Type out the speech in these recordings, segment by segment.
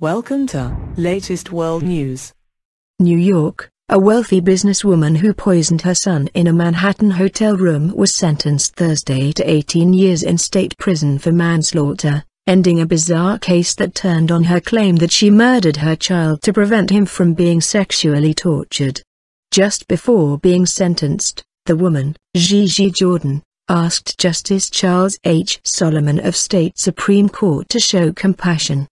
Welcome to Latest World News. New York, a wealthy businesswoman who poisoned her son in a Manhattan hotel room was sentenced Thursday to 18 years in state prison for manslaughter, ending a bizarre case that turned on her claim that she murdered her child to prevent him from being sexually tortured. Just before being sentenced, the woman, Gigi Jordan, asked Justice Charles H. Solomon of State Supreme Court to show compassion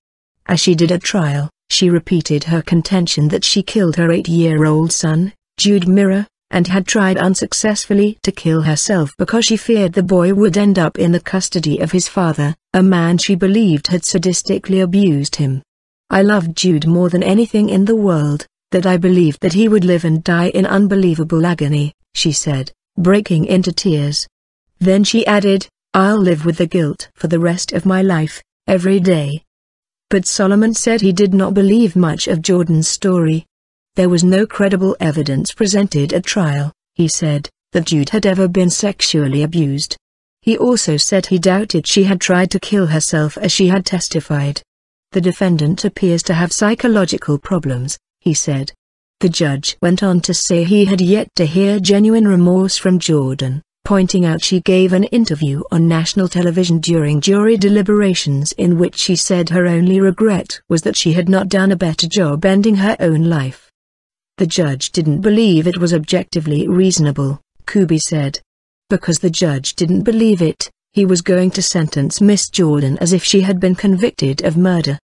as she did at trial, she repeated her contention that she killed her eight-year-old son, Jude Mirror, and had tried unsuccessfully to kill herself because she feared the boy would end up in the custody of his father, a man she believed had sadistically abused him. I loved Jude more than anything in the world, that I believed that he would live and die in unbelievable agony, she said, breaking into tears. Then she added, I'll live with the guilt for the rest of my life, every day, but Solomon said he did not believe much of Jordan's story. There was no credible evidence presented at trial, he said, that Jude had ever been sexually abused. He also said he doubted she had tried to kill herself as she had testified. The defendant appears to have psychological problems, he said. The judge went on to say he had yet to hear genuine remorse from Jordan, pointing out she gave an interview on national television during jury deliberations in which she said her only regret was that she had not done a better job ending her own life. The judge didn't believe it was objectively reasonable, Kubi said. Because the judge didn't believe it, he was going to sentence Miss Jordan as if she had been convicted of murder.